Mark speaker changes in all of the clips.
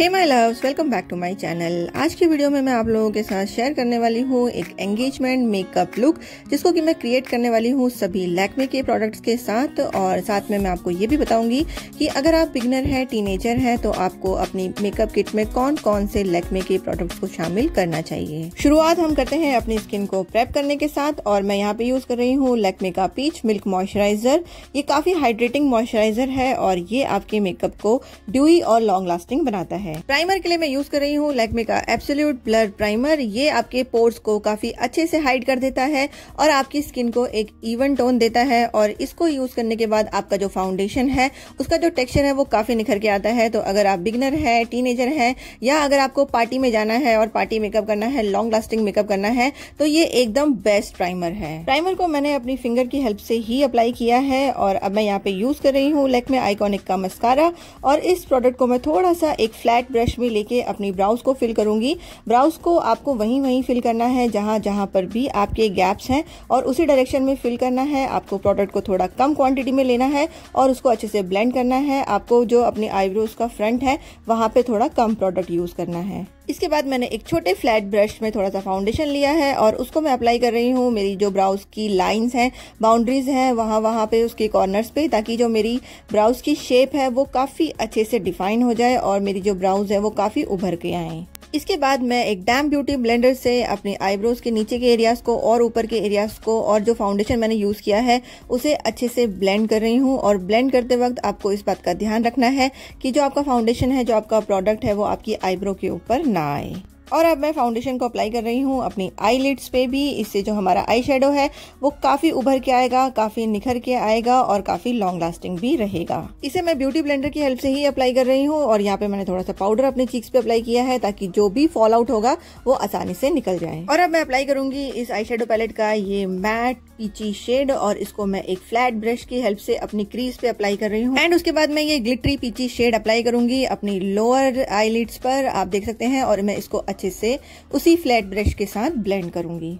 Speaker 1: hey my loves welcome back to my channel आज की video में मैं आप लोगों के साथ शेयर करने वाली हूँ एक एंगेजमेंट मेकअप लुक जिसको कि मैं क्रिएट करने वाली हूँ सभी लैकमे के प्रोडक्ट्स के साथ और साथ में मैं आपको ये भी बताऊंगी कि अगर आप बिगनर हैं टीनेजर हैं तो आपको अपनी मेकअप किट में कौन कौन से लैकमे के प्रोडक्ट्स को शामिल करना चाहिए शुरुआत हम करते हैं अपनी स्किन को प्रेप करने के साथ और मैं यहाँ पे यूज कर रही हूँ लैकमे का पीच मिल्क मॉइस्चराइजर ये काफी हाइड्रेटिंग मॉइस्चराइजर है और ये आपके मेकअप को ड्यूई और लॉन्ग लास्टिंग बनाता है है प्राइमर के लिए मैं यूज कर रही हूँ लेकमे का एब्सोल्यूट ब्लर प्राइमर ये आपके पोर्स को काफी अच्छे से हाइड कर देता है और आपकी स्किन को एक इवन टोन देता है और इसको यूज करने के बाद आपका जो फाउंडेशन है उसका जो टेक्सचर है वो काफी निखर के आता है तो अगर आप बिगनर है टीनेजर है या अगर आपको पार्टी में जाना है और पार्टी मेकअप करना है लॉन्ग लास्टिंग मेकअप करना है तो ये एकदम बेस्ट प्राइमर है प्राइमर को मैंने अपनी फिंगर की हेल्प से ही अप्लाई किया है और अब मैं यहाँ पे यूज कर रही हूँ लेकमे में का मस्कारा और इस प्रोडक्ट को मैं थोड़ा सा एक फ्लैश फ्लैट ब्रश में लेके अपनी ब्राउज को फिल करूंगी ब्राउज को आपको वहीं वहीं फिल करना है जहां जहां पर भी आपके गैप्स हैं और उसी डायरेक्शन में फिल करना है आपको प्रोडक्ट को थोड़ा कम क्वांटिटी में लेना है और उसको अच्छे से ब्लेंड करना है आपको जो अपनी आईब्रोज का फ्रंट है वहां पे थोड़ा कम प्रोडक्ट यूज़ करना है इसके बाद मैंने एक छोटे फ्लैट ब्रश में थोड़ा सा फाउंडेशन लिया है और उसको मैं अप्लाई कर रही हूँ मेरी जो ब्राउज की लाइंस हैं बाउंड्रीज हैं वहाँ वहाँ पे उसके कॉर्नर्स पे ताकि जो मेरी ब्राउज की शेप है वो काफ़ी अच्छे से डिफाइन हो जाए और मेरी जो आईब्राउज है वो काफ़ी उभर के आए हैं इसके बाद मैं एक डैम ब्यूटी ब्लेंडर से अपने आईब्रोज के नीचे के एरियाज को और ऊपर के एरियाज को और जो फाउंडेशन मैंने यूज़ किया है उसे अच्छे से ब्लेंड कर रही हूँ और ब्लेंड करते वक्त आपको इस बात का ध्यान रखना है कि जो आपका फाउंडेशन है जो आपका प्रोडक्ट है वो आपकी आईब्रो के ऊपर ना आए और अब मैं फाउंडेशन को अप्लाई कर रही हूँ अपनी आई लिड्स पे भी इससे जो हमारा आई शेडो है वो काफ़ी उभर के आएगा काफ़ी निखर के आएगा और काफ़ी लॉन्ग लास्टिंग भी रहेगा इसे मैं ब्यूटी ब्लेंडर की हेल्प से ही अप्लाई कर रही हूँ और यहाँ पे मैंने थोड़ा सा पाउडर अपने चीक्स पे अप्लाई किया है ताकि जो भी फॉल आउट होगा वो आसानी से निकल जाए और अब मैं अप्लाई करूंगी इस आई शेडो पैलेट का ये मैट पीची शेड और इसको मैं एक फ्लैट ब्रश की हेल्प से अपनी क्रीज पे अप्लाई कर रही हूँ एंड उसके बाद मैं ये ग्लिटरी पीची शेड अप्लाई करूंगी अपनी लोअर आई पर आप देख सकते हैं और मैं इसको अच्छे से उसी फ्लैट ब्रश के साथ ब्लेंड करूँगी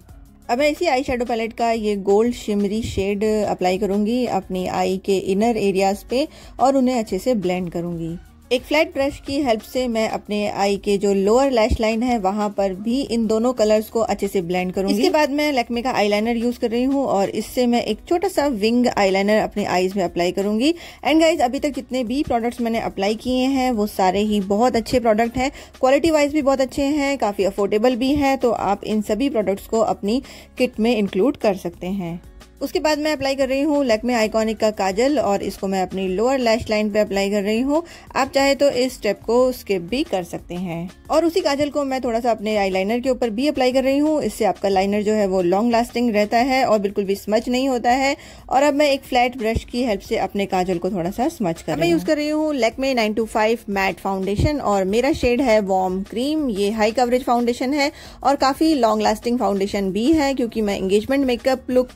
Speaker 1: अब मैं इसी आई शेडो पैलेट का ये गोल्ड शिमरी शेड अप्लाई करूँगी अपनी आई के इनर एरियाज पे और उन्हें अच्छे से ब्लेंड करूँगी एक फ्लैट ब्रश की हेल्प से मैं अपने आई के जो लोअर लैश लाइन है वहाँ पर भी इन दोनों कलर्स को अच्छे से ब्लेंड करूंगी इसके बाद मैं लैक्मे का आईलाइनर यूज कर रही हूँ और इससे मैं एक छोटा सा विंग आईलाइनर अपने आईज में अप्लाई करूंगी एंड गाइज अभी तक जितने भी प्रोडक्ट्स मैंने अप्लाई किए हैं वो सारे ही बहुत अच्छे प्रोडक्ट हैं क्वालिटी वाइज भी बहुत अच्छे हैं काफ़ी अफोर्डेबल भी हैं तो आप इन सभी प्रोडक्ट्स को अपनी किट में इंक्लूड कर सकते हैं उसके बाद मैं अप्लाई कर रही हूँ लेकमे आइकॉनिक का काजल और इसको मैं अपनी लोअर लैश लाइन पे अप्लाई कर रही हूँ आप चाहे तो इस स्टेप को स्किप भी कर सकते हैं और उसी काजल को मैं थोड़ा सा अपने आईलाइनर के ऊपर भी अप्लाई कर रही हूँ इससे आपका लाइनर जो है वो लॉन्ग लास्टिंग रहता है और बिल्कुल भी स्मच नहीं होता है और अब मैं एक फ्लैट ब्रश की हेल्प से अपने काजल को थोड़ा सा स्मच कर मैं यूज कर रही हूँ Lakme nine to five matte foundation और मेरा शेड है वॉर्म क्रीम ये हाई कवरेज फाउंडेशन है और काफी लॉन्ग लास्टिंग फाउंडेशन भी है क्योंकि मैं एंगेजमेंट मेकअप लुक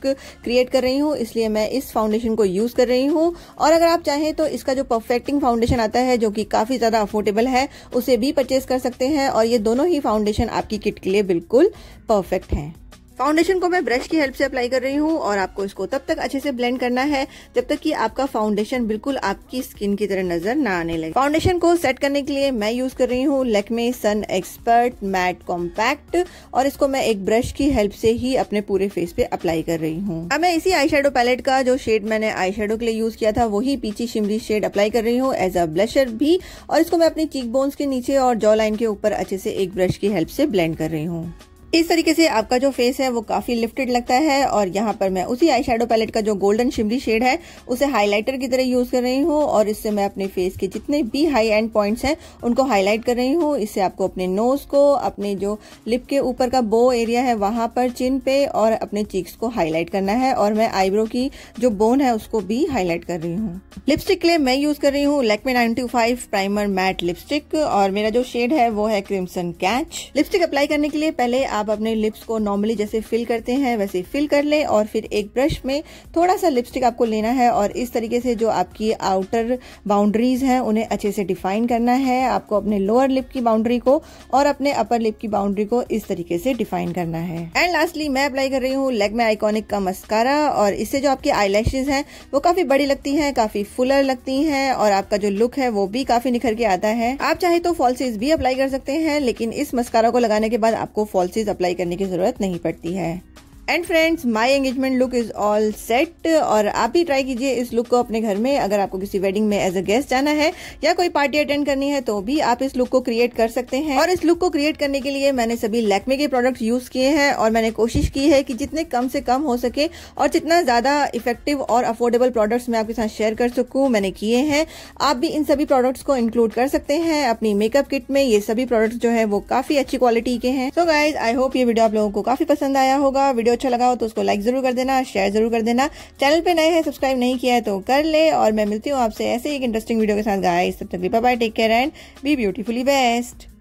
Speaker 1: क्रिएट कर रही हूँ इसलिए मैं इस फाउंडेशन को यूज कर रही हूँ और अगर आप चाहें तो इसका जो परफेक्टिंग फाउंडेशन आता है जो कि काफी ज्यादा अफोर्डेबल है उसे भी परचेज कर सकते हैं और ये दोनों ही फाउंडेशन आपकी किट के लिए बिल्कुल परफेक्ट हैं फाउंडेशन को मैं ब्रश की हेल्प से अप्लाई कर रही हूँ और आपको इसको तब तक अच्छे से ब्लेंड करना है जब तक कि आपका फाउंडेशन बिल्कुल आपकी स्किन की तरह नजर ना आने लगे फाउंडेशन को सेट करने के लिए मैं यूज कर रही हूँ Lakme sun expert matte compact और इसको मैं एक ब्रश की हेल्प से ही अपने पूरे फेस पे अप्लाई कर रही हूँ अब मैं इसी आई पैलेट का जो शेड मैंने आई के लिए यूज किया था वही पीछे शिमरी शेड अप्लाई कर रही हूँ एज अ ब्लशर भी और इसको मैं अपनी चीक बोन्स के नीचे और जॉ लाइन के ऊपर अच्छे से एक ब्रश की हेल्प से ब्लेंड कर रही हूँ इस तरीके से आपका जो फेस है वो काफ़ी लिफ्टेड लगता है और यहाँ पर मैं उसी आई पैलेट का जो गोल्डन शिमरी शेड है उसे हाईलाइटर की तरह यूज़ कर रही हूँ और इससे मैं अपने फेस के जितने भी हाई एंड पॉइंट्स हैं उनको हाईलाइट कर रही हूँ इससे आपको अपने नोज़ को अपने जो लिप के ऊपर का बो एरिया है वहां पर चिन पे और अपने चीक्स को हाईलाइट करना है और मैं आईब्रो की जो बोन है उसको भी हाईलाइट कर रही हूँ लिपस्टिक के लिए मैं यूज़ कर रही हूँ Lakme ninety primer matte lipstick और मेरा जो शेड है वो है क्रिमसन कैच लिपस्टिक अप्लाई करने के लिए पहले आप आप अपने लिप्स को नॉर्मली जैसे फिल करते हैं वैसे फिल कर लें और फिर एक ब्रश में थोड़ा सा लिपस्टिक आपको लेना है और इस तरीके से जो आपकी आउटर बाउंड्रीज हैं उन्हें अच्छे से डिफाइन करना है आपको अपने लोअर लिप की बाउंड्री को और अपने अपर लिप की बाउंड्री को इस तरीके से डिफाइन करना है एंड लास्टली मैं अप्लाई कर रही हूँ लेग में आइकॉनिक का मस्कारा और इससे जो आपकी आई हैं वो काफी बड़ी लगती हैं काफी फुलर लगती हैं और आपका जो लुक है वो भी काफी निखर के आता है आप चाहे तो फॉल्सिस भी अप्लाई कर सकते हैं लेकिन इस मस्कारा को लगाने के बाद आपको फॉल्सिस अप्लाई करने की ज़रूरत नहीं पड़ती है and friends my engagement look is all set और आप भी ट्राई कीजिए इस लुक को अपने घर में अगर आपको किसी वेडिंग में एज अ गेस्ट जाना है या कोई पार्टी अटेंड करनी है तो भी आप इस लुक को क्रिएट कर सकते हैं और इस लुक को क्रिएट करने के लिए मैंने सभी लैक्मे के प्रोडक्ट्स यूज किए हैं और मैंने कोशिश की है कि जितने कम से कम हो सके और जितना ज्यादा इफेक्टिव और अफोर्डेबल प्रोडक्ट्स मैं आपके साथ शेयर कर सकूँ मैंने किए हैं आप भी इन सभी प्रोडक्ट्स को इंक्लूड कर सकते हैं अपनी मेकअप किट में ये सभी प्रोडक्ट जो है वो काफी अच्छी क्वालिटी के हैं सो गाइज आई होप ये वीडियो आप लोगों को काफी पसंद आया होगा वीडियो वीडियो अच्छा लगा हो तो उसको लाइक ज़रूर कर देना शेयर ज़रूर कर देना चैनल पर नए हैं सब्सक्राइब नहीं किया है तो कर ले और मैं मिलती हूँ आपसे ऐसे एक इंटरेस्टिंग वीडियो के साथ गाइस तब तक bye take care and be beautifully best